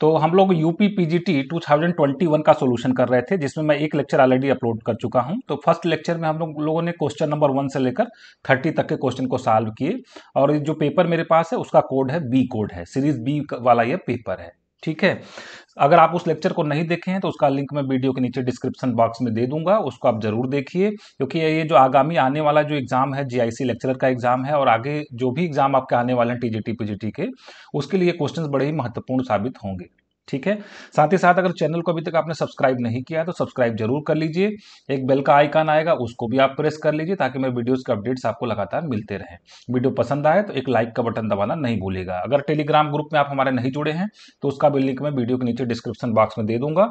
तो हम लोग यूपी पीजीटी 2021 का सोल्यूशन कर रहे थे जिसमें मैं एक लेक्चर ऑलरेडी अपलोड कर चुका हूं तो फर्स्ट लेक्चर में हम लोग लोगों ने क्वेश्चन नंबर वन से लेकर थर्टी तक के क्वेश्चन को सॉल्व किए और जो पेपर मेरे पास है उसका कोड है बी कोड है सीरीज बी वाला यह पेपर है ठीक है अगर आप उस लेक्चर को नहीं देखे हैं तो उसका लिंक मैं वीडियो के नीचे डिस्क्रिप्शन बॉक्स में दे दूंगा उसको आप जरूर देखिए क्योंकि ये जो आगामी आने वाला जो एग्जाम है जीआईसी लेक्चरर का एग्जाम है और आगे जो भी एग्जाम आपके आने वाले हैं टीजीटी पीजीटी के उसके लिए क्वेश्चंस बड़े ही महत्वपूर्ण साबित होंगे ठीक है साथ ही साथ अगर चैनल को अभी तक आपने सब्सक्राइब नहीं किया तो सब्सक्राइब जरूर कर लीजिए एक बेल का आइकन आएगा उसको भी आप प्रेस कर लीजिए ताकि मेरे वीडियोस के अपडेट्स आपको लगातार मिलते रहे वीडियो पसंद आए तो एक लाइक का बटन दबाना नहीं भूलेगा अगर टेलीग्राम ग्रुप में आप हमारे नहीं जुड़े हैं तो उसका भी लिंक मैं वीडियो के नीचे डिस्क्रिप्शन बॉक्स में दे दूंगा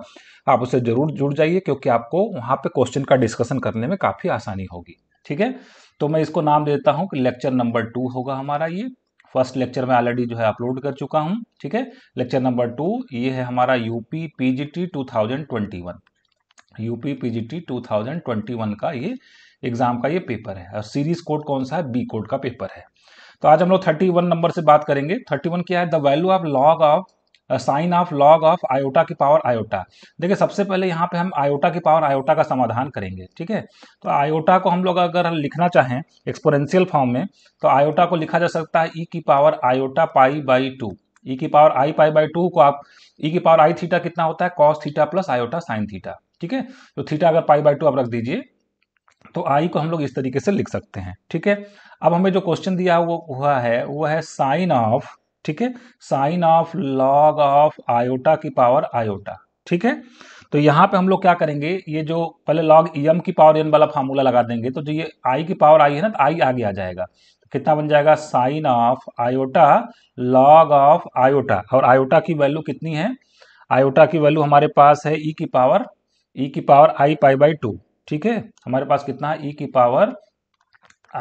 आप उसे जरूर जुड़ जाइए क्योंकि आपको वहाँ पर क्वेश्चन का डिस्कशन करने में काफ़ी आसानी होगी ठीक है तो मैं इसको नाम देता हूँ कि लेक्चर नंबर टू होगा हमारा ये फर्स्ट लेक्चर में ऑलरेडी जो है अपलोड कर चुका हूँ ठीक है लेक्चर नंबर टू ये है हमारा यूपी पीजीटी 2021 यूपी पीजीटी 2021 का ये एग्जाम का ये पेपर है और सीरीज कोड कौन सा है बी कोड का पेपर है तो आज हम लोग थर्टी वन नंबर से बात करेंगे थर्टी वन क्या है the value of log of sine of log of iota की पावर आयोटा देखिए सबसे पहले यहाँ पे हम आयोटा की पावर आयोटा का समाधान करेंगे ठीक है तो आयोटा को हम लोग अगर लिखना चाहें एक्सपोरेंशियल फॉर्म में तो आयोटा को लिखा जा सकता है ई e की power iota pi by two E e की power I pi by two को आप ई e की पावर आई थीटा कितना होता है cos theta plus iota sine theta ठीक है तो थीटा अगर पाई बाई टू आप रख दीजिए तो आई को हम लोग इस तरीके से लिख सकते हैं ठीक है अब हमें जो क्वेश्चन दिया हुआ है वह है साइन ऑफ ठीक है sine of log of iota की पावर आयोटा ठीक है तो यहां पे हम लोग क्या करेंगे ये जो पहले लॉग एम की पावर एन वाला फार्मूला लगा देंगे तो जो ये आई की पावर आई है ना तो आई आगे आ जाएगा तो कितना बन जाएगा sine of iota log of iota और आयोटा की वैल्यू कितनी है आयोटा की वैल्यू हमारे पास है ई e की पावर ई e की power I pi by two ठीक है हमारे पास कितना ई e की power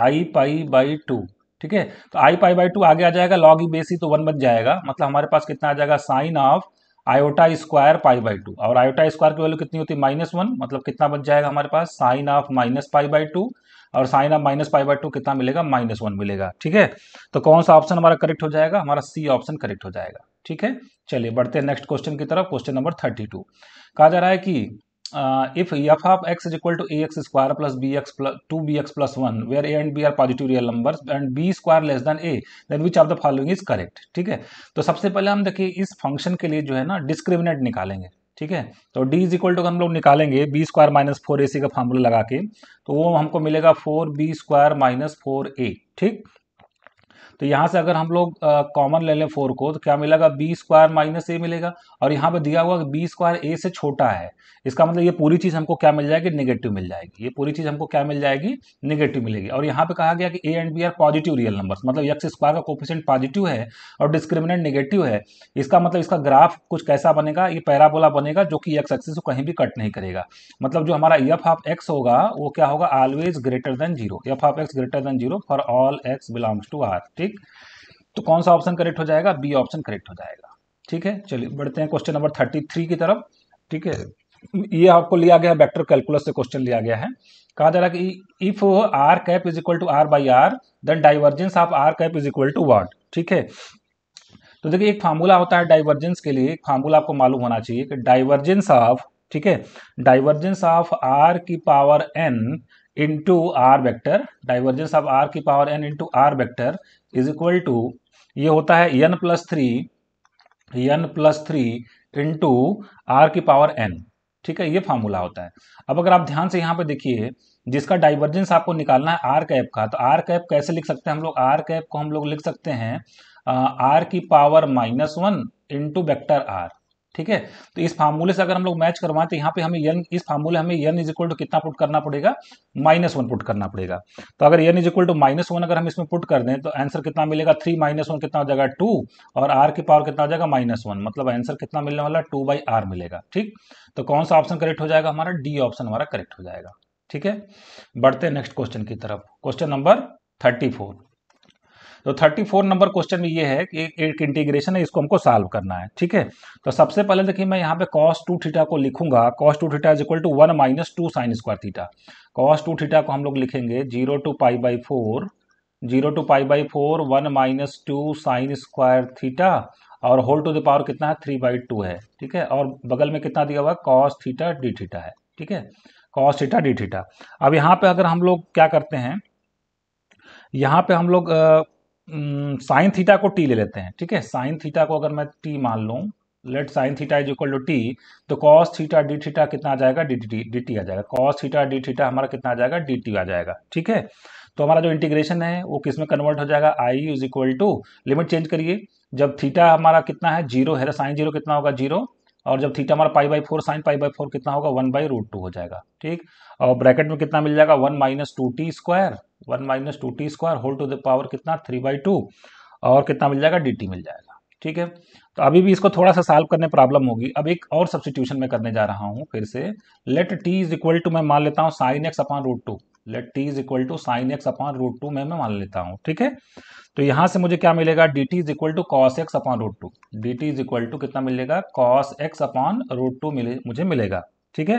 I pi by two ठीक है तो आई पाई बाई टू आगे आ जाएगा लॉग ई बेस ही तो वन बन जाएगा मतलब हमारे पास कितना आ जाएगा sine of iota square pi by two और आयोटा स्क्वायर की वैल्यू कितनी होती है माइनस वन मतलब कितना बच जाएगा हमारे पास sine of minus pi by two और sine of minus pi by two कितना मिलेगा माइनस वन मिलेगा ठीक है तो कौन सा ऑप्शन हमारा करेक्ट हो जाएगा हमारा सी ऑप्शन करेक्ट हो जाएगा ठीक है चलिए बढ़ते हैं नेक्स्ट क्वेश्चन की तरफ क्वेश्चन नंबर थर्टी टू कहा जा रहा है कि if F of X is equal to A x square plus B X plus two B X plus one where A and B are positive real number and B square less than A then which of the following is correct ठीक है तो सबसे पहले हम देखिए इस function के लिए जो है ना डिस्क्रिमिनेट निकालेंगे ठीक है तो डी इज इक्वल टू हम लोग निकालेंगे बी स्क्वायर माइनस फोर ए सी का फॉर्मूला लगा के तो वो हमको मिलेगा four B square minus four A ठीक तो यहाँ से अगर हम लोग कॉमन ले लें फोर को तो क्या मिलेगा बी स्क्वायर माइनस ए मिलेगा और यहाँ पे दिया हुआ बी स्क्वायर ए से छोटा है इसका मतलब ये पूरी चीज़ हमको क्या मिल जाएगी निगेटिव मिल जाएगी ये पूरी चीज़ हमको क्या मिल जाएगी निगेटिव मिलेगी और यहाँ पे कहा गया कि A and B are positive real numbers मतलब यक्स स्क्वायर का कोपिशेंट पॉजिटिव है और डिस्क्रिमिनेंट निगेटिव है इसका मतलब इसका ग्राफ कुछ कैसा बनेगा ये पैराबोला बनेगा जो कि यक्स एक्सिस को कहीं भी कट नहीं करेगा मतलब जो हमारा एफ ऑफ एक्स होगा वो क्या होगा always greater than zero F of X greater than zero for all X belongs to R ठीक ठीक तो कौन सा ऑप्शन करेक्ट हो जाएगा बी ऑप्शन करेक्ट हो जाएगा ठीक है चलिए बढ़ते हैं क्वेश्चन नंबर थर्टी थ्री की तरफ ठीक है ये आपको लिया गया वेक्टर कैलकुलस से क्वेश्चन लिया गया है कहा जा रहा है कि if R cap is equal to R by R then divergence of R cap is equal to what ठीक है तो देखिए एक फार्मूला होता है डाइवर्जेंस के लिए फार्मूला आपको मालूम होना चाहिए कि डाइवर्जेंस ऑफ ठीक है डाइवर्जेंस ऑफ आर की power N into R vector divergence of R की power N into R vector is equal to ये होता है N plus three N plus three into R की पावर एन ठीक है ये फार्मूला होता है अब अगर आप ध्यान से यहाँ पे देखिए जिसका डाइवर्जेंस आपको निकालना है आर कैप का तो आर कैप कैसे लिख सकते हैं हम लोग आर कैप को हम लोग लिख सकते हैं आर की power minus one into vector R ठीक है तो इस फार्मूले से अगर हम लोग मैच करवाएं तो यहाँ पे हमें यन इस फार्मूले हमें यन इज इक्वल टू कितना पुट करना पड़ेगा माइनस वन पुट करना पड़ेगा तो अगर N is equal to minus one अगर हम इसमें पुट कर दें तो आंसर कितना मिलेगा थ्री माइनस वन कितना हो जाएगा टू और आर की पावर कितना हो जाएगा माइनस वन मतलब आंसर कितना मिलने वाला टू बाई आर मिलेगा ठीक तो कौन सा ऑप्शन करेक्ट हो जाएगा हमारा डी ऑप्शन हमारा करेक्ट हो जाएगा ठीक है बढ़ते हैं नेक्स्ट क्वेश्चन की तरफ क्वेश्चन नंबर थर्टी फोर तो 34 नंबर क्वेश्चन में ये है कि एक इंटीग्रेशन है इसको हमको सॉल्व करना है ठीक है तो सबसे पहले देखिए मैं यहाँ पे कॉस टू थीटा को लिखूंगा cos two theta is equal to one minus two sine square theta cos two theta को हम लोग लिखेंगे zero to pi by four zero to pi by four one minus two sine square theta और whole to the power कितना है three by to है ठीक है और बगल में कितना दिया हुआ है कॉस थीटा डी थीटा है ठीक है कॉस थीटा डी थीटा अब यहाँ पे अगर हम लोग क्या करते हैं यहाँ पे हम लोग साइन हम्म, थीटा को टी ले लेते हैं ठीक है साइन थीटा को अगर मैं टी मान लूँ let sine theta is equal to T तो कॉस थीटा डी थीटा कितना आ जाएगा डी टी डी टी आ जाएगा कॉस थीटा डी थीटा हमारा कितना आ जाएगा डी टी आ जाएगा ठीक है तो हमारा जो इंटीग्रेशन है वो किस में कन्वर्ट हो जाएगा I is equal to limit change करिए जब थीटा हमारा कितना है जीरो है साइन जीरो तो कितना होगा जीरो और जब थीटा हमारा pi by four sine pi by four कितना होगा वन बाई रूट टू हो जाएगा ठीक और ब्रैकेट में कितना मिल जाएगा one minus two T square one minus two T square whole to the power कितना थ्री बाई टू और कितना मिल जाएगा डी मिल जाएगा ठीक है तो अभी भी इसको थोड़ा सा सॉल्व करने प्रॉब्लम होगी अब एक और सब्सटीट्यूशन में करने जा रहा हूँ फिर से let T is equal to मैं मान लेता हूँ sine X upon root two let T is equal to sine X upon root two मैं मान लेता हूँ ठीक है तो यहाँ से मुझे क्या मिलेगा D T is equal to cos X upon root two D T is equal to कितना मिलेगा cos X upon root two मिले मुझे मिलेगा ठीक है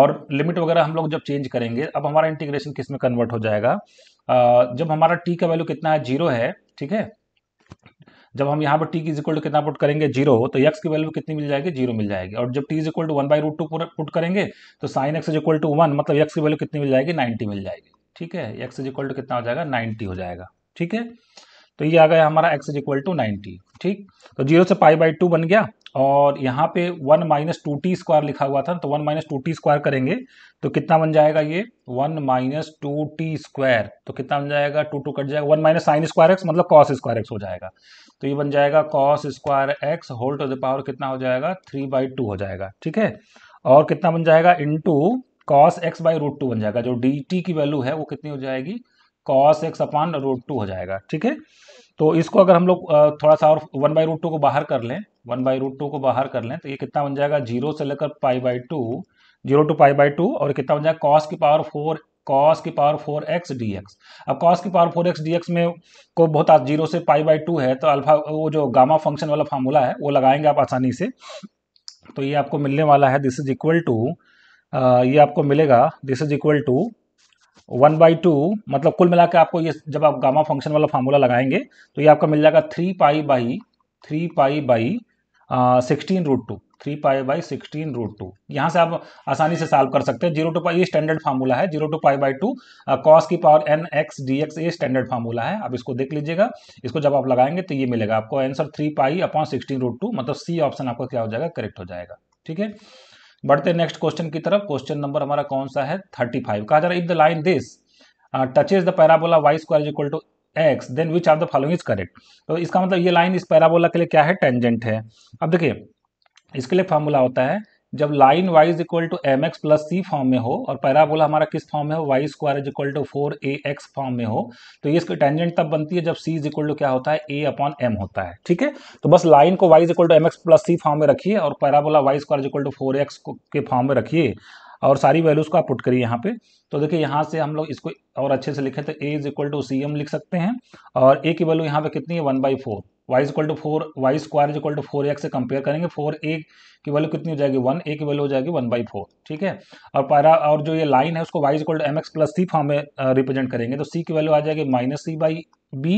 और लिमिट वगैरह हम लोग जब चेंज करेंगे अब हमारा इंटीग्रेशन किस में कन्वर्ट हो जाएगा आ, जब हमारा टी का वैल्यू कितना है जीरो है ठीक है जब हम यहाँ पर टी की इक्वल टू कितना पुट करेंगे जीरो तो एक्स की वैल्यू कितनी मिल जाएगी जीरो मिल जाएगी और जब T is equal to one by root two put करेंगे तो sine X is equal to one मतलब एक्स की वैल्यू कितनी मिल जाएगी नाइन्टी मिल जाएगी ठीक है एक्स इज इक्वल टू कितना हो जाएगा नाइन्टी हो जाएगा ठीक है तो ये आ गया हमारा x is equal to ninety ठीक तो जीरो से पाई बाई टू बन गया और यहाँ पे one minus two T square लिखा हुआ था तो one minus two T square करेंगे तो कितना बन जाएगा ये one minus two T square तो कितना बन जाएगा टू टू कट जाएगा one minus sine square X मतलब कॉस स्क्वायर एक्स हो जाएगा तो ये बन जाएगा cos square X whole to the power कितना हो जाएगा थ्री बाई टू हो जाएगा ठीक है और कितना बन जाएगा into cos X by root two बन जाएगा जो डी टी की वैल्यू है वो कितनी हो जाएगी cos X upon root two हो जाएगा ठीक है तो इसको अगर हम लोग थोड़ा सा और वन बाई रूट टू को बाहर कर लें वन बाई रूट टू को बाहर कर लें तो ये कितना बन जाएगा जीरो से लेकर pi by two zero to pi by two और कितना बन जाएगा कॉस की पावर फोर कॉस की power four X D X अब कॉस की power four X D X में को बहुत जीरो से पाई बाई टू है तो अल्फा वो जो गामा फंक्शन वाला फार्मूला है वो लगाएंगे आप आसानी से तो ये आपको मिलने वाला है दिस इज इक्वल टू ये आपको मिलेगा this is equal to one by two मतलब कुल मिला के आपको ये जब आप गामा फंक्शन वाला फार्मूला लगाएंगे तो ये आपका मिल जाएगा three pi by three pi by sixteen root two three pi by sixteen root two यहाँ से आप आसानी से सॉल्व कर सकते हैं जीरो टू पाई ये स्टैंडर्ड फार्मूला है zero to pi by two cos की power N X D X ये स्टैंडर्ड फार्मूला है आप इसको देख लीजिएगा इसको जब आप लगाएंगे तो ये मिलेगा आपको answer three pi upon sixteen root two मतलब सी ऑप्शन आपका क्या हो जाएगा करेक्ट हो जाएगा ठीक है बढ़ते नेक्स्ट क्वेश्चन की तरफ क्वेश्चन नंबर हमारा कौन सा है थर्टी फाइव कहा जा रहा है if the line this touches the parabola y square is equal to x then which are the following is correct तो इसका मतलब ये लाइन इस पैराबोला के लिए क्या है टेंजेंट है अब देखिए इसके लिए फार्मूला होता है जब line y is equal to m x plus c form में हो और पैराबोला हमारा किस फॉर्म में हो y square is equal to four a x form में हो तो ये इसकी टेंजेंट तब बनती है जब सी इज इक्वल टू क्या होता है ए अपॉन एम होता है ठीक है तो बस लाइन को y is equal to m x plus c form में रखिए और parabola y square is equal to four x के फॉर्म में रखिए और सारी वैल्यूज को आप पुट करिए यहाँ पे तो देखिए यहाँ से हम लोग इसको और अच्छे से लिखें तो a is equal to c m लिख सकते हैं और ए की वैल्यू यहाँ पे कितनी है one by four y equal to four y square is equal to four x से कंपेयर करेंगे फोर ए की वैल्यू कितनी हो जाएगी वन ए की वैल्यू हो जाएगी वन बाई फोर ठीक है और पैरा और जो ये लाइन है उसको y equal to m x plus c form में रिप्रेजेंट करेंगे तो सी की वैल्यू आ जाएगी माइनस सी बाई बी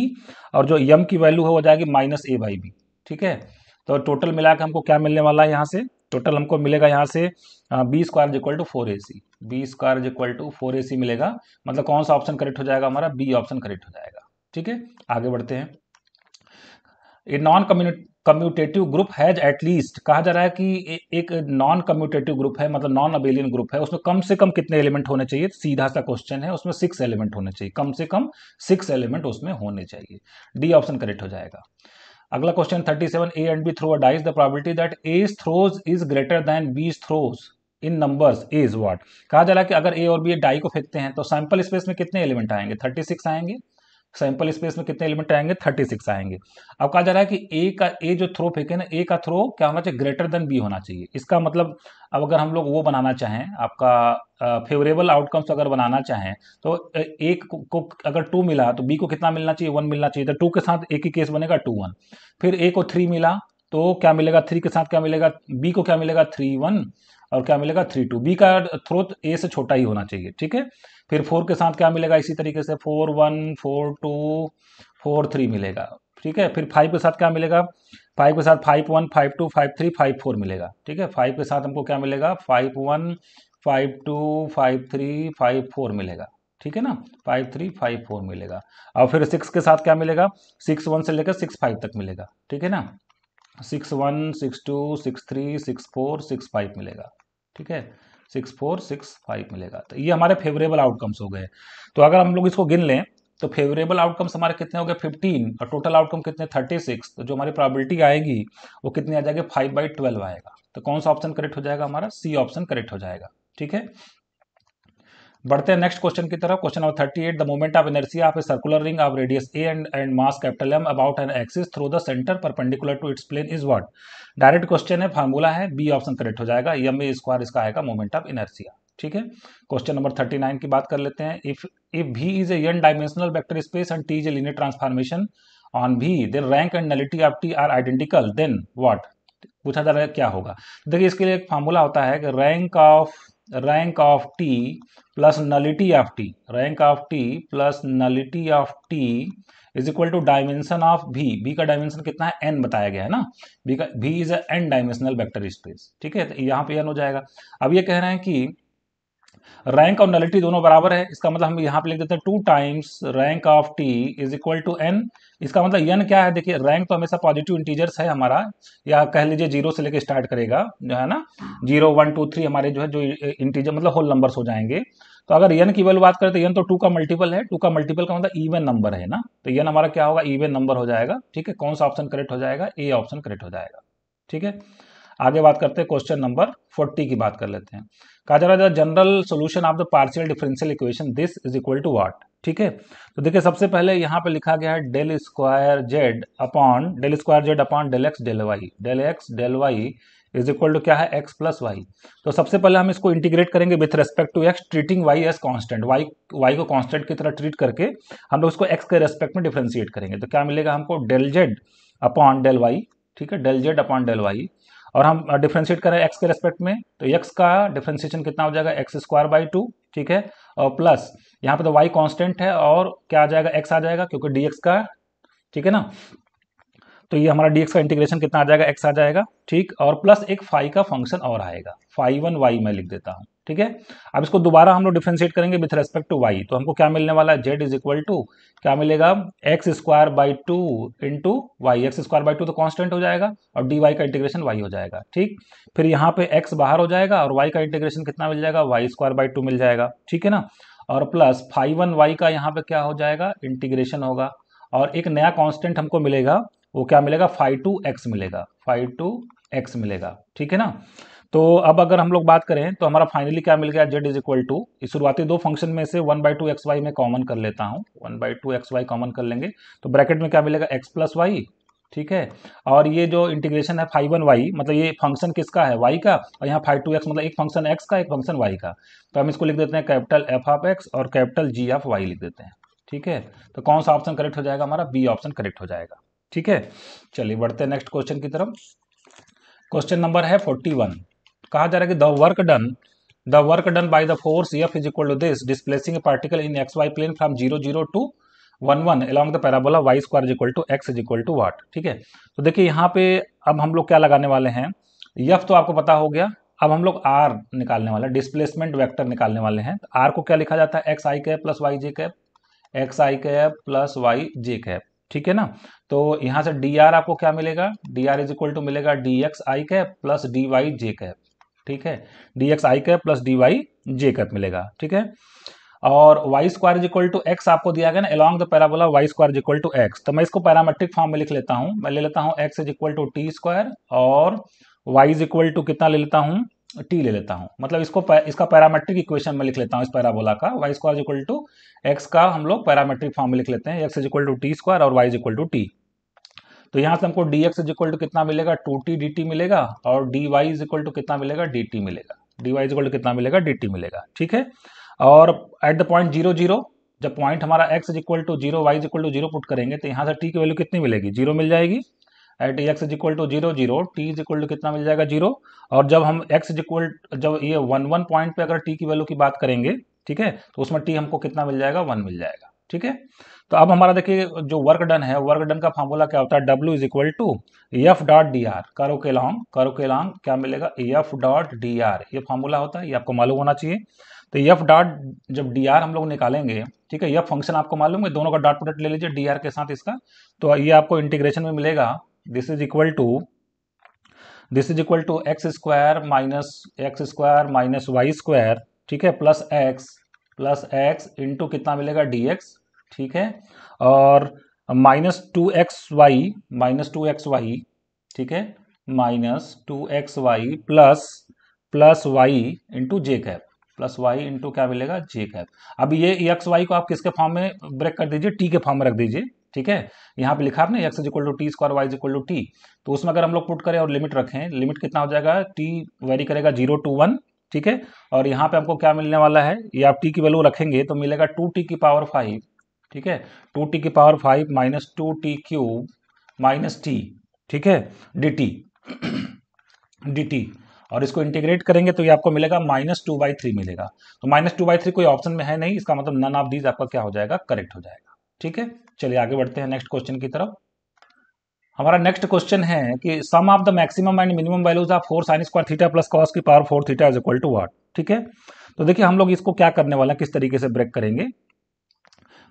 और जो यम की वैल्यू है वो जाएगी माइनस ए बाई बी ठीक है तो टोटल मिला के हमको क्या मिलने वाला है यहाँ से टोटल हमको मिलेगा यहाँ से b square is equal to four A c b square is equal to four A c मिलेगा मतलब कौन सा ऑप्शन करेक्ट हो जाएगा हमारा बी ऑप्शन करेक्ट हो जाएगा ठीक है आगे बढ़ते हैं a non commutative group has at least कहा जा रहा है कि एक नॉन कम्यूटेटिव ग्रुप है मतलब नॉन अबेलियन ग्रुप है उसमें कम से कम कितने एलिमेंट होने चाहिए सीधा सा क्वेश्चन है उसमें सिक्स एलिमेंट होने चाहिए कम से कम सिक्स एलिमेंट उसमें होने चाहिए डी ऑप्शन करेक्ट हो जाएगा अगला question thirty seven a and b throw a dice the probability that a's throws is greater than b's throws in numbers is what कहा जा रहा है कि अगर ए और बी डाई को फेंकते हैं तो सैंपल स्पेस में कितने एलिमेंट आएंगे थर्टी सिक्स आएंगे सैंपल स्पेस में कितने एलिमेंट आएंगे थर्टी सिक्स आएंगे अब कहा जा रहा है कि ए का ए जो थ्रो फेंके ना ए का थ्रो क्या होना चाहिए ग्रेटर देन बी होना चाहिए इसका मतलब अब अगर हम लोग वो बनाना चाहें आपका फेवरेबल आउटकम्स अगर बनाना चाहें तो एक को, को अगर टू मिला तो बी को कितना मिलना चाहिए वन मिलना चाहिए तो टू के साथ एक ही केस बनेगा टू वन फिर ए को थ्री मिला तो क्या मिलेगा थ्री के साथ क्या मिलेगा बी को क्या मिलेगा थ्री वन और क्या मिलेगा थ्री टू बी का थ्रोथ ए से छोटा ही होना चाहिए ठीक है फिर फोर के साथ क्या मिलेगा इसी तरीके से four one four two four three मिलेगा ठीक है फिर फाइव के साथ क्या मिलेगा फाइव के साथ five one five two five three five four मिलेगा ठीक है फाइव के साथ हमको क्या मिलेगा five one five two five three five four मिलेगा ठीक है ना फाइव थ्री फाइव फोर मिलेगा और फिर सिक्स के साथ क्या मिलेगा सिक्स वन से लेकर सिक्स फाइव तक मिलेगा ठीक है ना six one six two six three six four six five मिलेगा ठीक है सिक्स फोर सिक्स फाइव मिलेगा तो ये हमारे फेवरेबल आउटकम्स हो गए तो अगर हम लोग इसको गिन लें तो फेवरेबल आउटकम्स हमारे कितने हो गए फिफ्टीन और टोटल आउटकम कितने थर्टी सिक्स तो जो हमारी प्रॉबिलिटी आएगी वो कितनी आ जाएगी फाइव बाई ट्वेल्व आएगा तो कौन सा ऑप्शन करेक्ट हो जाएगा हमारा सी ऑप्शन करेक्ट हो जाएगा ठीक है बढ़ते हैं नेक्स्ट क्वेश्चन की तरफ question number thirty eight the moment of inertia of a circular ring of radius a and and mass capital m about an axis through the centre perpendicular to its plane is what direct question है formula है b option correct हो जाएगा M A square इसका आएगा moment of inertia ठीक है question number thirty nine की बात कर लेते हैं if if v is a n dimensional vector space and t is a linear transformation on v then rank and nullity of t are identical then what पूछा जा रहा है क्या होगा देखिए इसके लिए एक फार्मूला होता है कि rank of rank of t plus nullity of t rank of t plus nullity of t is equal to dimension of v v का डायमेंशन कितना है एन बताया गया है ना बी का v is n dimensional vector space ठीक है तो यहाँ पे एन हो जाएगा अब ये कह रहे हैं कि रैंक और नलिटी दोनों बराबर है इसका मतलब हम यहाँ पे लिख देते हैं two times rank of t is equal to n इसका मतलब एन क्या है देखिए रैंक तो हमेशा पॉजिटिव इंटीजर्स है हमारा या कह लीजिए जीरो से लेकर स्टार्ट करेगा जो है ना जीरो वन टू थ्री हमारे जो है जो इंटीजर मतलब होल नंबर्स हो जाएंगे तो अगर एन की वैल्यू बात करें तो एन तो टू का मल्टीपल है टू का मल्टीपल का मतलब ईवन नंबर है ना तो एन हमारा क्या होगा ईवन नंबर हो जाएगा ठीक है कौन सा ऑप्शन करेक्ट हो जाएगा ए ऑप्शन करेक्ट हो जाएगा ठीक है आगे बात करते हैं क्वेश्चन नंबर फोर्टी की बात कर लेते हैं कहा जा रहा है general solution of the partial differential equation this is equal to what ठीक है तो देखिए सबसे पहले यहाँ पे लिखा गया है del square z upon del square z upon del x del y del x del y is equal to क्या है एक्स प्लस वाई तो सबसे पहले हम इसको इंटीग्रेट करेंगे with respect to x treating y as constant y y को constant की तरह ट्रीट करके हम लोग उसको एक्स के रेस्पेक्ट में डिफ्रेंशिएट करेंगे तो क्या मिलेगा हमको del z upon del y ठीक है del z upon del y और हम डिफ्रेंशिएट करें एक्स के रेस्पेक्ट में तो एक्स का डिफ्रेंशिएशन कितना हो जाएगा एक्स स्क्वायर बाई टू ठीक है और प्लस यहाँ पे तो वाई कांस्टेंट है और क्या आ जाएगा एक्स आ जाएगा क्योंकि डीएक्स का ठीक है ना तो ये हमारा डीएक्स का इंटीग्रेशन कितना आ जाएगा एक्स आ जाएगा ठीक और प्लस एक फाइव का फंक्शन और आएगा फाइव वन वाई मैं लिख देता हूँ ठीक है अब इसको दोबारा हम लोग डिफ्रेंशिएट करेंगे विथ रेस्पेक्ट टू वाई तो हमको क्या मिलने वाला है जेड इज इक्वल टू क्या मिलेगा x square by two into y x square by two तो कांस्टेंट हो जाएगा और डी वाई का इंटीग्रेशन वाई हो जाएगा ठीक फिर यहाँ पे एक्स बाहर हो जाएगा और वाई का इंटीग्रेशन कितना मिल जाएगा वाई स्क्वायर बाई टू मिल जाएगा ठीक है ना और प्लस फाइव वन वाई का यहाँ पे क्या हो जाएगा इंटीग्रेशन होगा और एक नया कॉन्स्टेंट हमको मिलेगा वो क्या मिलेगा फाइव टू एक्स मिलेगा फाइव टू एक्स मिलेगा ठीक है ना तो अब अगर हम लोग बात करें तो हमारा फाइनली क्या मिल गया जेड इज इक्वल टू शुरुआती दो फंक्शन में से one by two x y में कॉमन कर लेता हूँ one by two x y common कर लेंगे तो ब्रैकेट में क्या मिलेगा एक्स प्लस वाई ठीक है और ये जो इंटीग्रेशन है फाइव वन वाई मतलब ये फंक्शन किसका है वाई का और यहाँ फाइव टू एक्स मतलब एक फंक्शन एक्स का एक फंक्शन वाई का तो हम इसको लिख देते हैं कैपिटल एफ ऑफ एक्स और कैपिटल जी ऑफ वाई लिख देते हैं ठीक है तो कौन सा ऑप्शन करेक्ट हो जाएगा हमारा बी ऑप्शन करेक्ट हो जाएगा ठीक है चलिए बढ़ते हैं नेक्स्ट क्वेश्चन की तरफ क्वेश्चन नंबर है फोर्टी वन कहा जा रहा है कि the work done the work done by the force f is equal to this displacing a particle in x y plane from zero zero to one one along the parabola y square is equal to x is equal to what ठीक है तो देखिए यहाँ पे अब हम लोग क्या लगाने वाले हैं यफ तो आपको पता हो गया अब हम लोग आर निकालने वाले डिस्प्लेसमेंट वैक्टर निकालने वाले हैं तो आर को क्या लिखा जाता है x i cap plus y j cap x i cap plus y j cap ठीक है ना तो यहाँ से डी आर आपको क्या मिलेगा d r is equal to मिलेगा d x i cap plus d y j cap ठीक है d x i cap plus d y j cap मिलेगा ठीक है और y square is equal to x आपको दिया गया ना along the parabola y square is equal to x तो मैं इसको पैरामेट्रिक फॉर्म में लिख लेता हूँ मैं ले लेता हूँ x is equal to T square और वाई इज इक्वल टू कितना ले लेता हूँ टी ले लेता हूँ मतलब इसको इसका पैरामेट्रिक इक्वेशन में लिख लेता हूँ इस पैराबोला का y square is equal to x का हम लोग पैरामेट्रिक फॉर्म में लिख लेते हैं x is equal to T square और Y is equal to T तो यहाँ से हमको d x is equal to कितना मिलेगा टू टी डी टी मिलेगा और d y is equal to कितना मिलेगा डी टी मिलेगा D y is equal to कितना मिलेगा डी टी मिलेगा ठीक है और at the point zero zero जब पॉइंट हमारा x is equal to zero y is equal to zero put करेंगे तो यहाँ से टी की वैल्यू कितनी मिलेगी जीरो मिल जाएगी at x is equal to zero zero t is equal to कितना मिल जाएगा जीरो और जब हम एक्स इज इक्वल जब ये वन वन पॉइंट पे अगर टी की वैल्यू की बात करेंगे ठीक है तो उसमें टी हमको कितना मिल जाएगा वन मिल जाएगा ठीक है तो अब हमारा देखिए जो वर्क डन है वर्क डन का फॉर्मूला क्या होता है डब्ल्यू is equal to f dot d r करो के लॉन्ग करो के लॉन्ग क्या मिलेगा एफ डॉट डी आर ये फॉर्मूला होता है ये आपको मालूम होना चाहिए तो एफ डॉट जब डी आर हम लोग निकालेंगे ठीक है यह फंक्शन आपको मालूम है दोनों का डॉट प्रोडक्ट ले लीजिए डी आर के साथ इसका तो ये आपको इंटीग्रेशन में मिलेगा this is equal to this is equal to x square minus x square minus y square ठीक है plus x plus x into कितना मिलेगा डी एक्स ठीक है और minus two x y minus two x y ठीक है minus two x y plus plus y into j cap plus y into क्या मिलेगा जे कैप अब ये एक्स वाई को आप किसके फॉर्म में ब्रेक कर दीजिए टी के फॉर्म में रख दीजिए ठीक है यहाँ पे लिखा आपने x equal to T square y is equal to T तो उसमें अगर हम लोग पुट करें और लिमिट रखें लिमिट कितना हो जाएगा टी वेरी करेगा जीरो टू वन ठीक है और यहाँ पे हमको क्या मिलने वाला है ये आप टी की वैल्यू रखेंगे तो मिलेगा टू टी की पावर फाइव ठीक है टू टी की power five minus two t cube minus t ठीक है डी टी डी टी और इसको इंटीग्रेट करेंगे तो ये आपको मिलेगा माइनस टू बाई थ्री मिलेगा तो माइनस टू बाई थ्री कोई ऑप्शन में है नहीं इसका मतलब नन ऑफ दीज आपका क्या हो जाएगा करेक्ट हो जाएगा ठीक है चलिए आगे बढ़ते हैं नेक्स्ट क्वेश्चन की तरफ हमारा नेक्स्ट क्वेश्चन है कि sum of the maximum and minimum values of four sine square theta plus cos की power four theta is equal to what ठीक है तो देखिए हम लोग इसको क्या करने वाला किस तरीके से ब्रेक करेंगे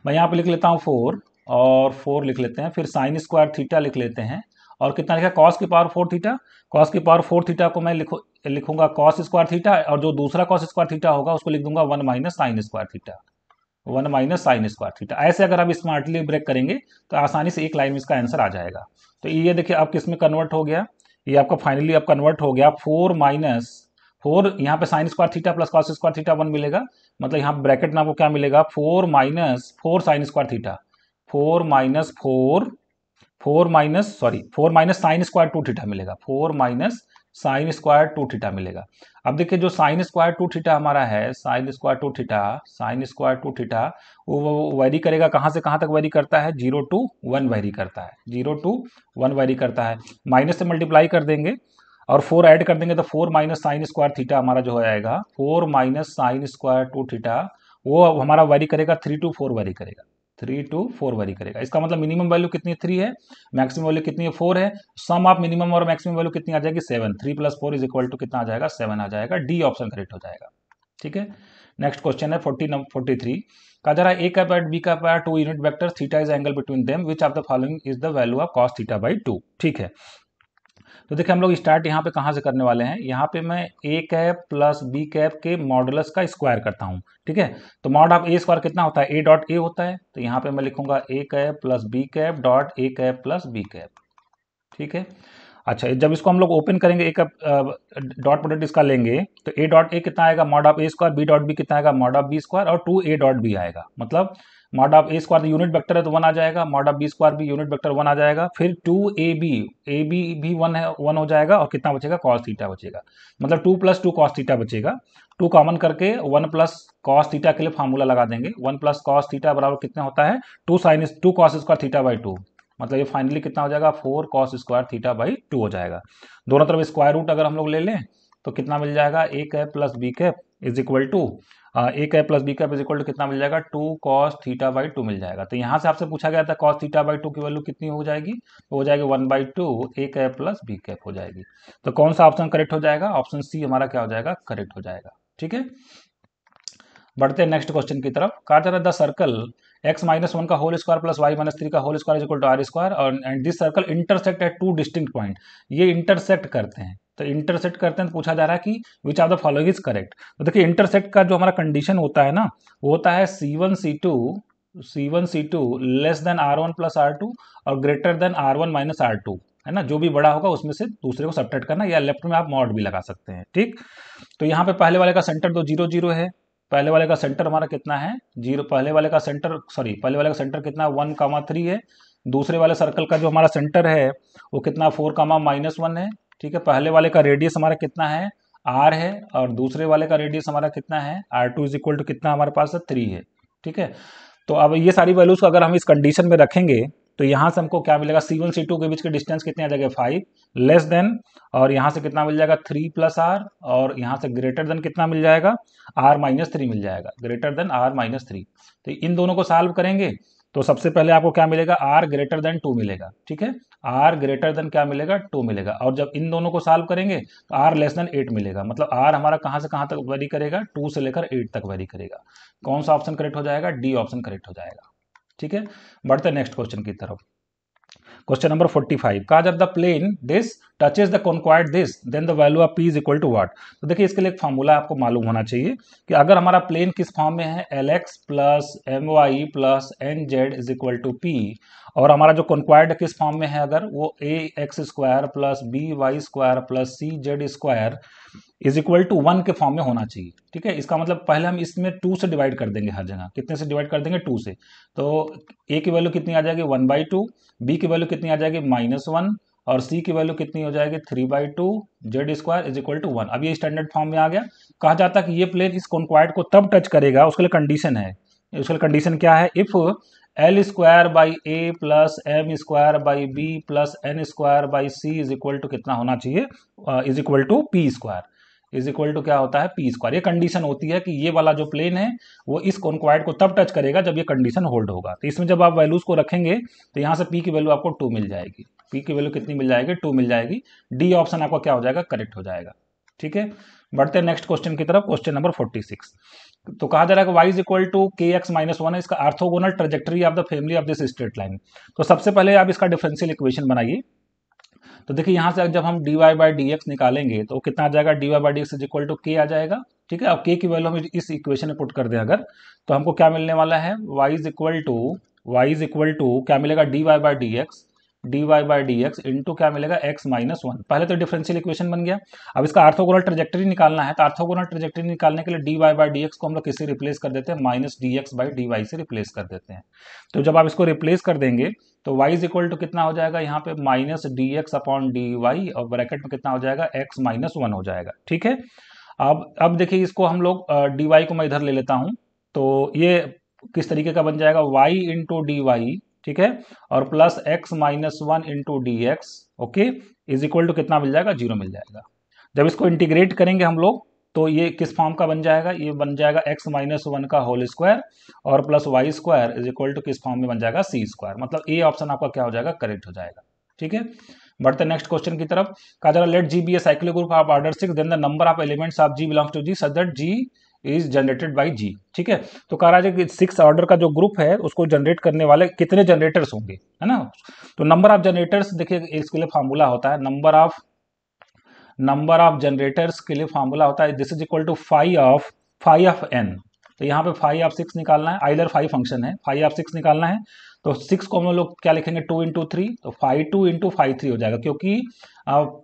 मैं यहाँ पे लिख लेता हूँ फोर और फोर लिख लेते हैं फिर साइन स्क्वायर थीटा लिख लेते हैं और कितना लिखा कॉस की पावर फोर थीटा कॉस की पावर फोर थीटा को मैं लिखू लिखूंगा कॉस स्क्वायर थीटा और जो दूसरा कॉस स्क्वायर थीटा होगा उसको लिख दूंगा one minus sine square theta one minus sine square theta ऐसे अगर आप स्मार्टली ब्रेक करेंगे तो आसानी से एक लाइन में इसका आंसर आ जाएगा तो ये देखिए आप किस में कन्वर्ट हो गया ये आपका फाइनली अब कन्वर्ट हो गया फोर माइनस फोर यहाँ पे sine square theta plus cos square theta one मिलेगा मतलब यहाँ ब्रैकेट में आपको क्या मिलेगा four minus four sine square theta four minus four four minus sorry four minus sine square two theta मिलेगा four minus sine square two theta मिलेगा अब देखिए जो साइन स्क्वायर टू थीटा हमारा है sine square two theta sine square two theta वो vary करेगा कहाँ से कहाँ तक वैरी करता है जीरो टू वन वेरी करता है जीरो टू वन वैरी करता है माइनस से मल्टीप्लाई कर देंगे और फोर ऐड कर देंगे तो four minus sine square theta हमारा जो हो जाएगा four minus sine square two theta वो हमारा वैरी करेगा थ्री टू फोर वैरी करेगा थ्री टू फोर वरी करेगा इसका मतलब मिनिमम वैल्यू कितनी थ्री है मैक्सिमम वैल्यू कितनी है फोर है सम आप मिनिमम और मैक्सिमम वैल्यू कितनी आ जाएगी seven three plus four is equal to कितना आ जाएगा सेवन आ जाएगा डी ऑप्शन करेक्ट हो जाएगा ठीक है नेक्स्ट क्वेश्चन है फोर्टी नंबर फोर्टी थ्री का जरा ए का पैर बी का पैर two unit vector theta is angle between them which are the following is the value of cos theta by two ठीक है तो देखिए हम लोग स्टार्ट यहाँ पे कहाँ से करने वाले हैं यहाँ पे मैं a cap plus b cap के मॉडलस का स्क्वायर करता हूँ ठीक है तो मॉड ऑफ ए स्क्वायर कितना होता है ए डॉट ए होता है तो यहाँ पे मैं लिखूंगा a cap plus b cap dot a cap plus b cap ठीक है अच्छा जब इसको हम लोग ओपन करेंगे एक डॉट प्रोडक्ट इसका लेंगे तो ए डॉट ए कितना आएगा mod of a square b dot b कितना आएगा मॉड ऑफ बी स्क्वायर और टू ए डॉट बी आएगा मतलब mod of a square unit vector है तो वन आ जाएगा मॉड ऑफ बी स्क्वायर भी यूनिट वेक्टर वन आ जाएगा फिर two a b a b भी वन है वन हो जाएगा और कितना बचेगा कॉस थीटा बचेगा मतलब two plus two cos theta बचेगा टू कॉमन करके वन प्लस कॉस थीटा के लिए फार्मूला लगा देंगे वन प्लस कॉस थीटा बराबर कितना होता है two sine two cos square theta by two मतलब ये फाइनली कितना हो जाएगा four cos square theta by two हो जाएगा दोनों तरफ स्क्वायर रूट अगर हम लोग ले लें तो कितना मिल जाएगा a cap plus b cap is equal to a का प्लस बी का इज इक्वल टू कितना मिल जाएगा two cos theta by two मिल जाएगा तो यहाँ से आपसे पूछा गया था कॉस थीटा बाई टू की वैल्यू कितनी हो जाएगी तो हो जाएगी one by two a cap plus b cap हो जाएगी तो कौन सा ऑप्शन करेक्ट हो जाएगा ऑप्शन सी हमारा क्या हो जाएगा करेक्ट हो जाएगा ठीक है बढ़ते हैं नेक्स्ट क्वेश्चन की तरफ कहा जा रहा है the circle x minus one का whole square plus y minus three का whole square is equal to r square और and this circle intersect at two distinct point ये इंटरसेक्ट करते हैं तो इंटरसेट करते हैं तो पूछा जा रहा है कि which are the following is correct तो देखिए इंटरसेट का जो हमारा कंडीशन होता है ना वो होता है c one c two c one c two less than r one plus r two और greater than r one minus r two है ना जो भी बड़ा होगा उसमें से दूसरे को सब्ट्रैक्ट करना या लेफ्ट में आप मॉड भी लगा सकते हैं ठीक तो यहाँ पे पहले वाले का सेंटर तो जीरो जीरो है पहले वाले का सेंटर हमारा कितना है जीरो पहले वाले का सेंटर सॉरी पहले वाले का सेंटर कितना वन कामा थ्री है दूसरे वाले सर्कल का जो हमारा सेंटर है वो कितना फोर कामा माइनस वन है ठीक है पहले वाले का रेडियस हमारा कितना है आर है और दूसरे वाले का रेडियस हमारा कितना है r two is equal to कितना हमारे पास है थ्री है ठीक है तो अब ये सारी वैल्यूज को अगर हम इस कंडीशन में रखेंगे तो यहाँ से हमको क्या मिलेगा सी वन सी टू के बीच के डिस्टेंस कितने आ जाएगा फाइव लेस देन और यहाँ से कितना मिल जाएगा थ्री प्लस आर और यहाँ से ग्रेटर देन कितना मिल जाएगा आर माइनस थ्री मिल जाएगा greater than r minus three तो इन दोनों को सॉल्व करेंगे तो सबसे पहले आपको क्या मिलेगा आर ग्रेटर देन टू मिलेगा ठीक है आर ग्रेटर देन क्या मिलेगा टू मिलेगा और जब इन दोनों को सॉल्व करेंगे तो आर लेस देन एट मिलेगा मतलब आर हमारा कहां से कहां तक वेरी करेगा टू से लेकर एट तक वेरी करेगा कौन सा ऑप्शन करेक्ट हो जाएगा डी ऑप्शन करेक्ट हो जाएगा ठीक है बढ़ते नेक्स्ट क्वेश्चन की तरफ क्वेश्चन नंबर 45. का जब the plane this touches the conicoid this then the value of p is equal to what तो देखिए इसके लिए एक फॉर्मूला आपको मालूम होना चाहिए कि अगर हमारा प्लेन किस फॉर्म में है l x plus m y plus n z is equal to p और हमारा जो कंक्वायर्ड किस फॉर्म में है अगर वो a x square plus b y square plus c z square is equal to one के फॉर्म में होना चाहिए ठीक है इसका मतलब पहले हम इसमें टू से डिवाइड कर देंगे हर जगह कितने से डिवाइड कर देंगे टू से तो ए की वैल्यू कितनी आ जाएगी वन बाई टू बी की वैल्यू कितनी आ जाएगी माइनस वन और सी की वैल्यू कितनी हो जाएगी three by two Z square is equal to one अब ये स्टैंडर्ड फॉर्म में आ गया कहा जाता है कि ये प्लेन इस कॉन्क्वाइड को तब टच करेगा उसके लिए कंडीशन है उसके लिए कंडीशन क्या है if l square by a plus M square by b plus n square by c is equal to कितना होना चाहिए is equal to p square is equal to क्या होता है पी स्क्वायर ये कंडीशन होती है कि ये वाला जो प्लेन है वो इस कॉन्क्वाइड को तब टच करेगा जब ये कंडीशन होल्ड होगा तो इसमें जब आप वैल्यूज को रखेंगे तो यहाँ से पी की वैल्यू आपको टू मिल जाएगी पी की वैल्यू कितनी मिल जाएगी टू मिल जाएगी डी ऑप्शन आपका क्या हो जाएगा करेक्ट हो जाएगा ठीक है बढ़ते हैं नेक्स्ट क्वेश्चन की तरफ क्वेश्चन नंबर फोर्टी सिक्स तो कहा जा रहा है y is equal to k x minus one इसका orthogonal trajectory of the family of this straight line तो सबसे पहले आप इसका डिफरेंशियल इक्वेशन बनाइए तो देखिए यहाँ से जब हम d Y by D x निकालेंगे तो कितना आ जाएगा d Y by D x is equal to k आ जाएगा ठीक है अब के की वैल्यू हम इस इक्वेशन में पुट कर दें अगर तो हमको क्या मिलने वाला है y is equal to y is equal to क्या मिलेगा D Y by D x d Y by D x into क्या मिलेगा एक्स माइनस वन पहले तो डिफरेंशियल इक्वेशन बन गया अब इसका आर्थोगोनल ट्रजेक्टरी निकालना है तो आर्थोगोनल ट्रजेक्टरी निकालने के लिए d Y by D x को हम लोग किससे रिप्लेस कर देते हैं minus d x by d y से रिप्लेस कर देते हैं तो जब आप इसको रिप्लेस कर देंगे तो वाई इज इक्वल टू कितना हो जाएगा यहाँ पे minus d x upon d y और ब्रैकेट में कितना हो जाएगा एक्स माइनस वन हो जाएगा ठीक है अब अब देखिए इसको हम लोग डी वाई को मैं इधर ले लेता हूँ तो ये किस तरीके का बन जाएगा y इंटू डी वाई ठीक है और plus x minus one into d x okay is equal to कितना मिल जाएगा जीरो मिल जाएगा जब इसको इंटीग्रेट करेंगे हम लोग तो ये किस फॉर्म का बन जाएगा ये बन जाएगा एक्स माइनस वन का होल स्क्वायर और plus Y square is equal to किस फॉर्म में बन जाएगा सी स्क्वायर मतलब ए ऑप्शन आपका क्या हो जाएगा करेक्ट हो जाएगा ठीक है बढ़ते नेक्स्ट क्वेश्चन की तरफ कहा जा रहा let G be a cyclic group of order six then the number of elements of G belongs to G such that G is generated by G ठीक है तो कह रहा है कि सिक्स ऑर्डर का जो ग्रुप है उसको जनरेट करने वाले कितने जनरेटर्स होंगे है ना तो नंबर ऑफ जनरेटर्स देखिए इसके लिए फार्मूला होता है number of number of generators के लिए फार्मूला होता है this is equal to phi of phi of n तो यहाँ पे फाइव ऑफ सिक्स निकालना है आइलर फाइव फंक्शन है फाइव ऑफ सिक्स निकालना है तो सिक्स को हम लोग क्या लिखेंगे टू इंटू थ्री तो phi two into phi three हो जाएगा क्योंकि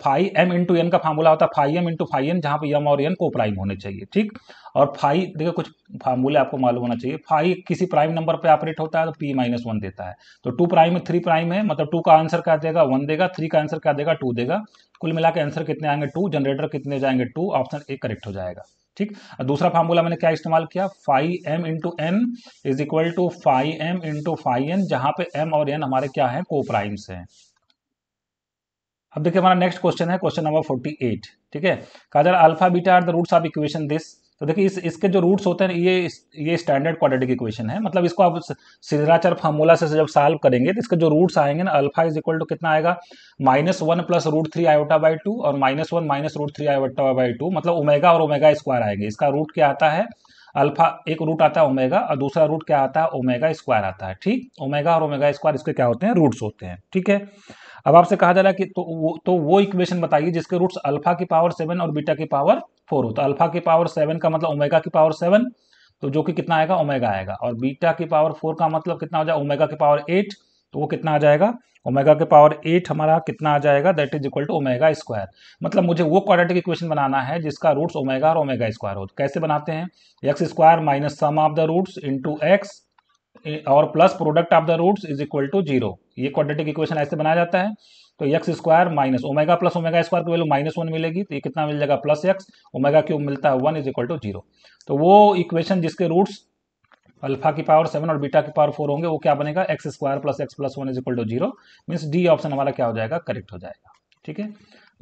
फाइव एम इंटू एन का फार्मूला होता है phi m into phi n जहाँ पर एम और एन को प्राइम होने चाहिए ठीक और फाइव देखिए कुछ फार्मूले आपको मालूम होना चाहिए फाइव किसी प्राइम नंबर पर ऑपरेट होता है तो पी माइनस वन देता है तो टू प्राइम में थ्री प्राइम है मतलब टू का आंसर क्या देगा वन देगा थ्री का आंसर क्या देगा टू देगा कुल मिला के आंसर कितने आएंगे टू जनरेटर कितने जाएंगे टू ऑप्शन ए करेक्ट हो जाएगा ठीक दूसरा फार्मूला मैंने क्या इस्तेमाल किया phi m into n is equal to phi m into phi n जहां पे एम और एन हमारे क्या है को प्राइम्स हैं अब देखिए हमारा नेक्स्ट क्वेश्चन है क्वेश्चन नंबर फोर्टी एट ठीक है काजल alpha beta are the roots of equation this तो देखिए इस इसके जो रूट्स होते हैं ये ये स्टैंडर्ड क्वाड्रेटिक इक्वेशन है मतलब इसको आप सिद्धाचर फार्मूला से जब सॉल्व करेंगे तो इसके जो रूट्स आएंगे ना अल्फा इज इक्वल टू कितना आएगा minus one plus root three iota by two और minus one minus root three iota by two मतलब ओमेगा और ओमेगा स्क्वायर आएंगे इसका रूट क्या आता है अल्फा एक रूट आता है ओमेगा और दूसरा रूट क्या आता है ओमेगा स्क्वायर आता है ठीक ओमेगा और ओमेगा स्क्वायर इसके क्या होते हैं रूट्स होते हैं ठीक है अब आपसे कहा जा रहा है कि तो वो तो वो इक्वेशन बताइए जिसके रूट्स अल्फा की पावर सेवन और बीटा की पावर फोर हो तो अल्फा की पावर सेवन का मतलब ओमेगा की पावर सेवन तो जो कि कितना आएगा ओमेगा आएगा और बीटा की पावर फोर का मतलब कितना हो जाएगा ओमेगा की पावर एट तो वो कितना आ जाएगा ओमेगा के पावर एट हमारा कितना आ जाएगा that is equal to omega square मतलब मुझे वो क्वाड्रेटिक इक्वेशन बनाना है जिसका रूट्स ओमेगा और ओमेगा स्क्वायर हो तो कैसे बनाते हैं x square minus sum of the roots into x और plus product of the roots is equal to zero ये क्वाड्रेटिक इक्वेशन ऐसे बनाया जाता है तो x square minus omega plus omega square की वैल्यू माइनस वन मिलेगी तो ये कितना मिल जाएगा प्लस एक्स ओमेगा क्यूब मिलता है one is equal to zero तो वो इक्वेशन जिसके रूट्स अल्फा की पावर सेवन और बीटा की पावर फोर होंगे वो क्या बनेगा x square plus x plus one is equal to zero means D option हमारा क्या हो जाएगा करेक्ट हो जाएगा ठीक है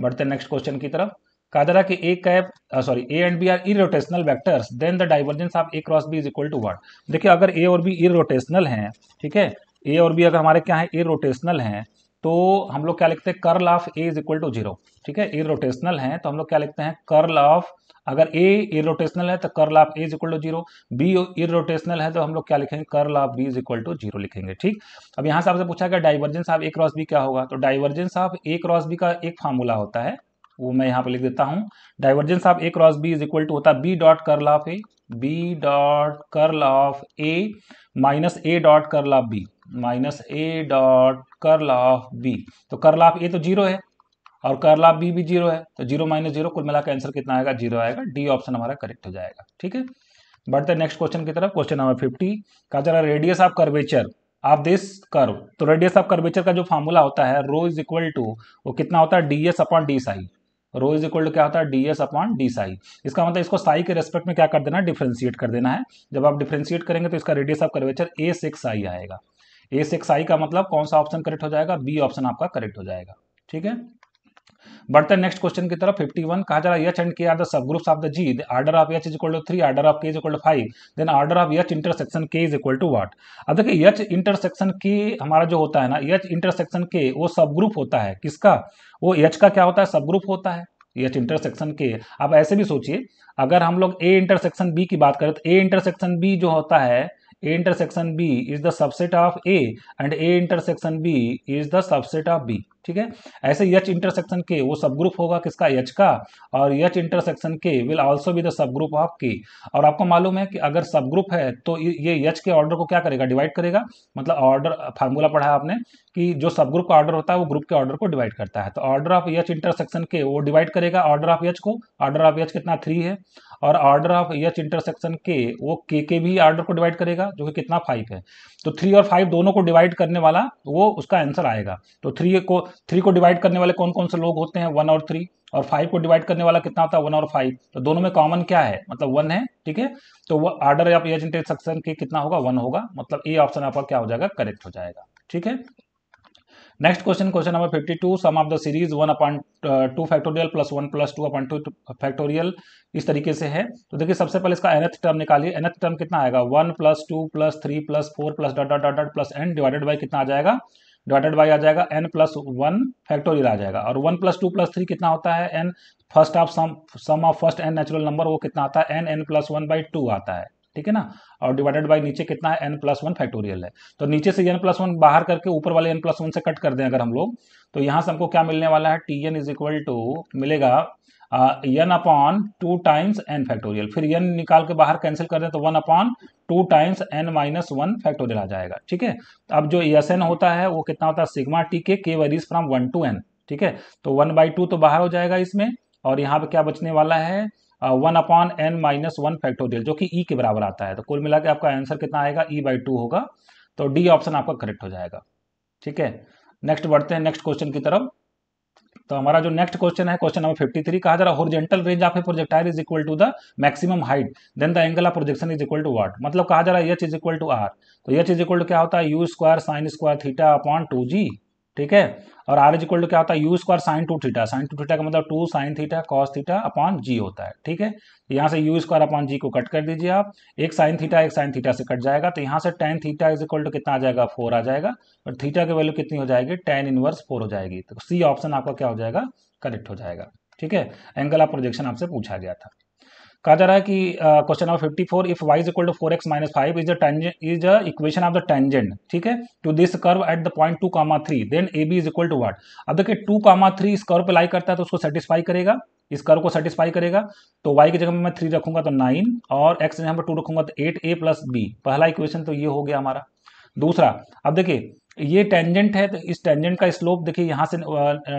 बढ़ते नेक्स्ट क्वेश्चन की तरफ Kadara ki a cap sorry a and B are are irrotational vectors then the divergence of a cross b is equal to what देखिए अगर ए और बी irrotational हैं ठीक है ए और बी अगर हमारे क्या है रोटेशनल हैं तो हम लोग क्या लिखते हैं curl of a is equal to zero ठीक है इरोटेशनल है तो हम लोग क्या लिखते हैं कर्ल ऑफ अगर ए इरोटेशनल है तो curl of a is equal to zero b irrotational है तो हम लोग क्या लिखेंगे curl of b is equal to zero लिखेंगे ठीक अब यहाँ से आपसे पूछा गया divergence of a cross b क्या होगा तो divergence of a cross b का एक फार्मूला होता है वो मैं यहाँ पे लिख देता हूँ divergence of a cross b is equal to होता है b dot curl of a b dot curl of a minus a dot curl of b minus a dot curl of b तो कर्ल ऑफ ए तो zero है और curl of b भी zero है तो zero minus zero कुल मिला answer कितना आएगा जीरो आएगा डी ऑप्शन हमारा करेक्ट हो जाएगा ठीक है बढ़ते नेक्स्ट क्वेश्चन की तरफ क्वेश्चन नंबर फिफ्टी का जरा radius of curvature of this curve तो रेडियस ऑफ कर्वेचर का जो फॉर्मूला होता है रो इज इक्वल टू वो कितना होता है D S upon D psi rho is equal to क्या होता है D S upon D psi इसका मतलब इसको साई के रेस्पेक्ट में क्या कर देना डिफ्रेंशिएट कर देना है जब आप डिफ्रेंशिएट करेंगे तो इसका radius of curvature A six आई आएगा ए सिक्स आई का मतलब कौन सा ऑप्शन करेक्ट हो जाएगा बी ऑप्शन आपका करेक्ट हो जाएगा ठीक है बढ़ते नेक्स्ट क्वेश्चन की तरफ 51 कहा जा रहा है H and K are the subgroups of the G the order of H is equal to three order of K is equal to five then order of H intersection K is equal to what अब देखिए यच intersection के हमारा जो होता है ना यच intersection के वो सब ग्रुप होता है किसका वो यच का क्या होता है सब ग्रुप होता है यच इंटरसेक्शन के आप ऐसे भी सोचिए अगर हम लोग ए इंटरसेक्शन बी की बात करें तो ए इंटरसेक्शन बी जो होता है A intersection B is the subset of A and A intersection B is the subset of B ठीक है ऐसे यच इंटरसेक्शन के वो सब ग्रुप होगा किसका यच का और H intersection K will also be the subgroup of K और आपको मालूम है कि अगर सब ग्रुप है तो ये यच के ऑर्डर को क्या करेगा डिवाइड करेगा मतलब ऑर्डर फार्मूला पढ़ा आपने कि जो सब ग्रुप का ऑर्डर होता है वो ग्रुप के ऑर्डर को डिवाइड करता है तो ऑर्डर ऑफ यच इंटरसेक्शन के वो डिवाइड करेगा ऑर्डर ऑफ यच को ऑर्डर ऑफ यच कितना थ्री है और ऑर्डर ऑफ यच इंटरसेक्शन के वो के के भी ऑर्डर को डिवाइड करेगा जो कि कितना फाइव है तो थ्री और फाइव दोनों को डिवाइड करने वाला वो उसका आंसर आएगा तो थ्री को थ्री को डिवाइड करने वाले कौन कौन से लोग होते हैं वन और थ्री और फाइव को डिवाइड करने वाला कितना होता है वन और फाइव तो दोनों में कॉमन क्या है मतलब वन है ठीक है तो वो आर्डर ऑफ एजेंटेड सक्सेशन के कितना होगा वन होगा मतलब ए ऑप्शन आपका क्या हो जाएगा करेक्ट हो जाएगा ठीक है next question question number two sum of the series one upon two factorial plus one plus two upon two factorial इस तरीके से है तो देखिए सबसे पहले इसका एनथ टर्म निकालिए एनथ टर्म कितना आएगा one plus two plus three plus four plus dot dot dot plus N divided by कितना आ जाएगा डॉटेड बाई आ जाएगा एन प्लस वन फैक्टोरियल आ जाएगा और one plus two plus three कितना होता है N first of sum of first N natural number वो कितना आता है N N plus one by two आता है ठीक है ना और डिवाइडेड बाई नीचे कितना है एन प्लस वन फैक्टोरियल है तो नीचे से एन प्लस वन बाहर करके ऊपर वाले एन प्लस वन से कट कर दें अगर हम लोग तो यहाँ से हमको क्या मिलने वाला है T N is equal to मिलेगा N upon two times N factorial फिर एन निकाल के बाहर कैंसिल कर दें तो one upon two times N minus one factorial आ जाएगा ठीक है अब जो यस एन होता है वो कितना होता है sigma T K K varies from one to N ठीक है तो वन बाई टू तो बाहर हो जाएगा इसमें और यहाँ पे क्या बचने वाला है one upon N minus one factorial जो कि ई e के बराबर आता है तो कुल मिला के आपका आंसर कितना आएगा ई बाई टू होगा तो डी ऑप्शन आपका करेक्ट हो जाएगा ठीक है नेक्स्ट बढ़ते हैं नेक्स्ट क्वेश्चन की तरफ तो हमारा जो नेक्स्ट क्वेश्चन है क्वेश्चन नंबर 53 कहा जा रहा horizontal range of a projectile is equal to the maximum height then the angle of projection is equal to what मतलब कहा जा रहा है H is equal to R तो एच इज इक्वल टू क्या होता है U square sine square theta upon two G ठीक है और आर इज इक्वल टू क्या होता है U square sine two theta sine two theta का मतलब two sine theta cos theta upon G होता है ठीक है तो यहाँ से यू स्क्वायर अपॉन जी को कट कर दीजिए आप एक साइन थीटा एक साइन थीटा से कट जाएगा तो यहाँ से tan theta is equal to कितना आ जाएगा फोर आ जाएगा और थीटा की वैल्यू कितनी हो जाएगी टेन इनवर्स फोर हो जाएगी तो सी ऑप्शन आपका क्या हो जाएगा करेक्ट हो जाएगा ठीक है एंगल ऑफ प्रोजेक्शन आपसे पूछा गया था कहा जा रहा है कि question number 54 if Y is equal to four X minus five is is a equation of the tangent ठीक है to this curve at the point two comma three then A B is equal to what अब देखिए two comma three इस curve पे lie करता है तो उसको सेटिस्फाई करेगा इस कर्व को सेटिस्फाई करेगा तो वाई की जगह में मैं थ्री रखूंगा तो नाइन और एक्स जगह पर टू रखूंगा तो एट ए प्लस बी पहला इक्वेशन तो ये हो गया हमारा दूसरा अब देखिए ये टेंजेंट है तो इस टेंजेंट का स्लोप देखिए यहाँ से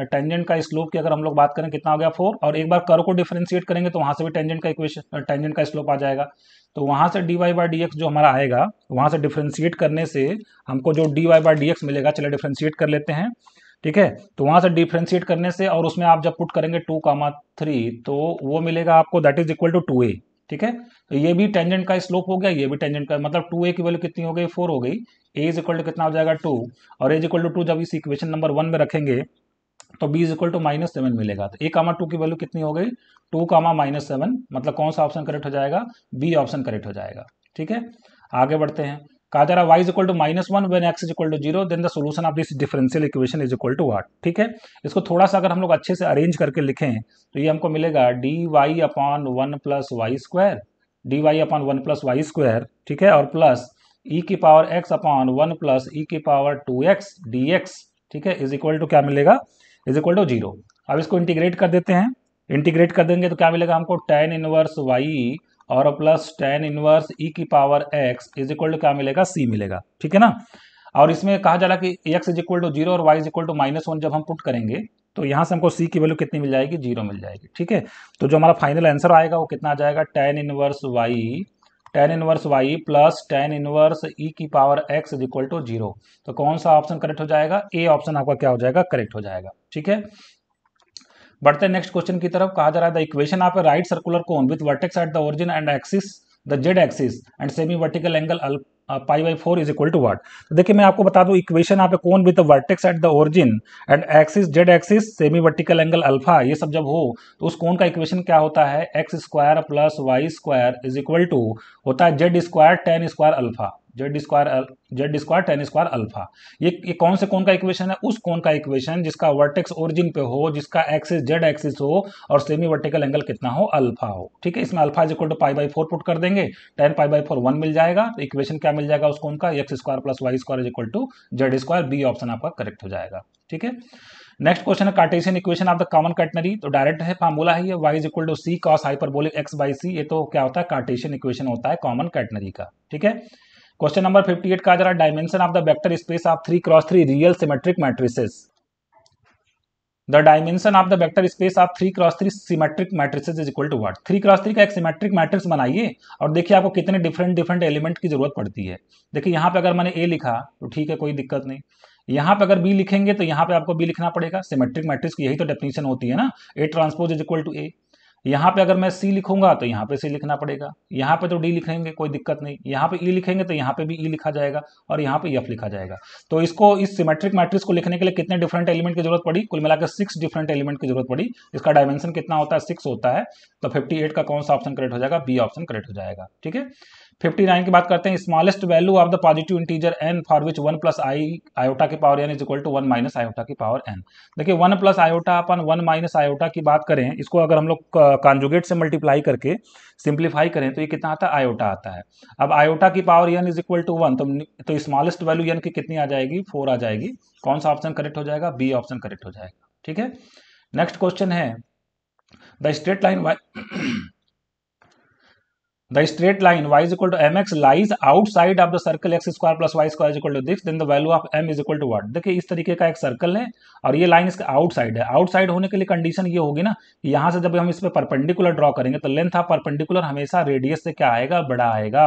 टेंजेंट का स्लोप की अगर हम लोग बात करें कितना हो गया फोर और एक बार कर को डिफ्रेंशिएट करेंगे तो वहाँ से भी टेंजेंट का इक्वेशन टेंजेंट का स्लोप आ जाएगा तो वहाँ से D Y by D X जो हमारा आएगा वहाँ से डिफ्रेंशिएट करने से हमको जो D Y by D X मिलेगा चले डिफ्रेंशिएट कर लेते हैं ठीक है तो वहाँ से डिफ्रेंशिएट करने से और उसमें आप जब पुट करेंगे टू कामा थ्री तो वो मिलेगा आपको that is equal to two A ठीक है तो ये भी टेंजेंट का स्लोप हो गया ये भी टेंजेंट का मतलब टू ए की वैल्यू कितनी हो गई फोर हो गई ए इज इक्वल टू कितना हो जाएगा टू और एज इक्वल टू टू जब इस इक्वेशन नंबर वन में रखेंगे तो B is equal to minus seven मिलेगा तो ए कामा टू की वैल्यू कितनी हो गई टू कामा माइनस सेवन मतलब कौन सा ऑप्शन करेक्ट हो जाएगा बी ऑप्शन करेक्ट हो जाएगा ठीक है आगे बढ़ते हैं कहा जा रहा Y is equal to minus one when X is equal to zero then the solution of this differential equation is equal to what ठीक है इसको थोड़ा सा अगर हम लोग अच्छे से अरेंज करके लिखें तो ये हमको मिलेगा D Y upon one plus Y square D Y upon one plus Y square ठीक है और प्लस ई e की power X upon one plus E की power two X D x ठीक है इज इक्वल टू क्या मिलेगा is equal to zero अब इसको इंटीग्रेट कर देते हैं इंटीग्रेट कर देंगे तो क्या मिलेगा हमको टेन इनवर्स वाई और प्लस टेन इनवर्स ई की power X is equal to क्या मिलेगा सी मिलेगा ठीक है ना और इसमें कहा जा रहा कि X is equal to zero और Y is equal to minus one जब हम पुट करेंगे तो यहाँ से हमको सी की वैल्यू कितनी मिल जाएगी जीरो मिल जाएगी ठीक है तो जो हमारा फाइनल आंसर आएगा वो कितना आ जाएगा tan inverse Y tan inverse Y plus tan inverse E की power X is equal to zero तो कौन सा ऑप्शन करेक्ट हो जाएगा ए ऑप्शन आपका क्या हो जाएगा करेक्ट हो जाएगा ठीक है बढ़ते नेक्स्ट क्वेश्चन की तरफ कहा जा रहा है the equation of a right circular cone with vertex at the origin and axis the Z axis and semi vertical angle pi by four is equal to what तो देखिए मैं आपको बता दूं इक्वेशन आप cone with vertex at the origin and axis Z axis semi vertical angle alpha ये सब जब हो तो उस कोण का इक्वेशन क्या होता है X square plus Y square is equal to होता है Z square tan square alpha Z square Z square tan square alpha ये ये कौन से कौन का इक्वेशन है उस कौन का इक्वेशन जिसका वर्टेक्स ओरिजिन पे हो जिसका एक्सिस जेड एक्सिस हो और सेमी वर्टिकल एंगल कितना हो अल्फा हो ठीक है इसमें alpha is equal to pi by four put कर देंगे tan pi by four one मिल जाएगा तो इक्वेशन क्या मिल जाएगा उस कौन का X square plus Y square is equal to Z square B option आपका करेक्ट हो जाएगा ठीक है नेक्स्ट क्वेश्चन है Cartesian equation of the common catenary तो डायरेक्ट है फार्मूला है ये y is equal to C cos hyperbolic x by C ये तो क्या होता है कार्टेशियन इक्वेशन होता है कॉमन कटनरी का ठीक है क्वेश्चन नंबर 58 का जरा dimension of the vector space of three cross three real symmetric matrices the dimension of the vector space of three cross three symmetric matrices is equal to what three cross three का एक symmetric matrix बनाइए और देखिए आपको कितने different different element की जरूरत पड़ती है देखिए यहाँ पे अगर मैंने ए लिखा तो ठीक है कोई दिक्कत नहीं यहाँ पे अगर बी लिखेंगे तो यहाँ पे आपको बी लिखना पड़ेगा सिमेट्रिक मैट्रिक्स की यही तो डेफिनेशन होती है ना A transpose is equal to A यहाँ पे अगर मैं सी लिखूंगा तो यहाँ पे सी लिखना पड़ेगा यहाँ पे तो डी लिखेंगे कोई दिक्कत नहीं यहाँ पे ई e लिखेंगे तो यहाँ पे भी ई e लिखा जाएगा और यहाँ पे एफ लिखा जाएगा तो इसको इस सिमेट्रिक मैट्रिक्स को लिखने के लिए कितने डिफरेंट एलिमेंट की जरूरत पड़ी कुल मिलाकर सिक्स डिफरेंट एलिमेंट की जरूरत पड़ी इसका डायमेंशन कितना होता है सिक्स होता है तो फिफ्टी का कौन सा ऑप्शन करेक्ट हो जाएगा बी ऑप्शन करेक्ट हो जाएगा ठीक है फिफ्टी नाइन की बात करते हैं smallest value of the positive integer N for which one plus I iota की power N is equal to one minus iota की पावर एन देखिए one plus iota upon one minus iota की बात करें इसको अगर हम लोग कॉन्जुगेट से मल्टीप्लाई करके सिंप्लीफाई करें तो ये कितना आता है आयोटा आता है अब आयोटा की power N is equal to one तो, तो स्मॉलेस्ट वैल्यू एन की कितनी आ जाएगी फोर आ जाएगी कौन सा ऑप्शन करेक्ट हो जाएगा बी ऑप्शन करेक्ट हो जाएगा ठीक है नेक्स्ट क्वेश्चन है the straight line Y the straight line y is equal to mx lies outside of the circle x square plus y square is equal to this then the value of m is equal to what देखिए इस तरीके का एक circle है और ये line इसका outside है आउटसाइड होने के लिए कंडीशन ये होगी ना कि यहाँ से जब हम इस पर परपेंडिकुलर ड्रॉ करेंगे तो लेंथ ऑफ परपेंडिकुलर हमेशा रेडियस से क्या आएगा बड़ा आएगा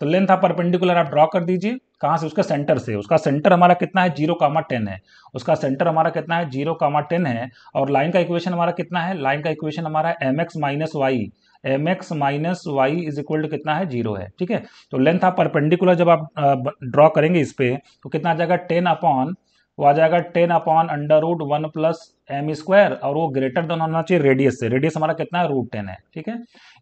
तो लेंथ ऑफ परपेंडिकुलर आप ड्रॉ कर दीजिए कहाँ से उसके सेंटर से उसका सेंटर हमारा कितना है जीरो कामा टेन है उसका सेंटर हमारा कितना है जीरो कामा टेन है और लाइन का इक्वेशन हमारा कितना है लाइन का इक्वेशन हमारा M X minus Y M X minus Y is equal to कितना है जीरो है ठीक है तो लेंथ आप परपेंडिकुलर जब आप ड्रॉ करेंगे इस पर तो कितना आ जाएगा टेन अपॉन वो आ जाएगा ten upon under root one plus M square और वो ग्रेटर देन होना चाहिए रेडियस से रेडियस हमारा कितना है रूट टेन है ठीक है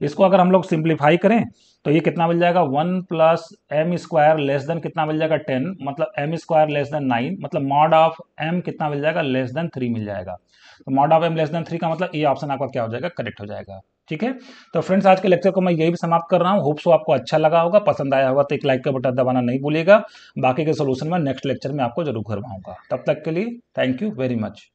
इसको अगर हम लोग सिंप्लीफाई करें तो ये कितना मिल जाएगा one plus M square less than कितना मिल जाएगा टेन मतलब M square less than nine मतलब मॉड ऑफ एम कितना मिल जाएगा लेस देन थ्री मिल जाएगा तो mod of M less than three का मतलब ये ऑप्शन आपका क्या हो जाएगा करेक्ट हो जाएगा ठीक है तो फ्रेंड्स आज के लेक्चर को मैं यही भी समाप्त कर रहा हूँ होप्सो आपको अच्छा लगा होगा पसंद आया होगा तो एक लाइक का बटन दबाना नहीं भूलेगा बाकी के सोल्यूशन मैं नेक्स्ट लेक्चर में आपको जरूर करवाऊंगा तब तक के लिए थैंक यू वेरी मच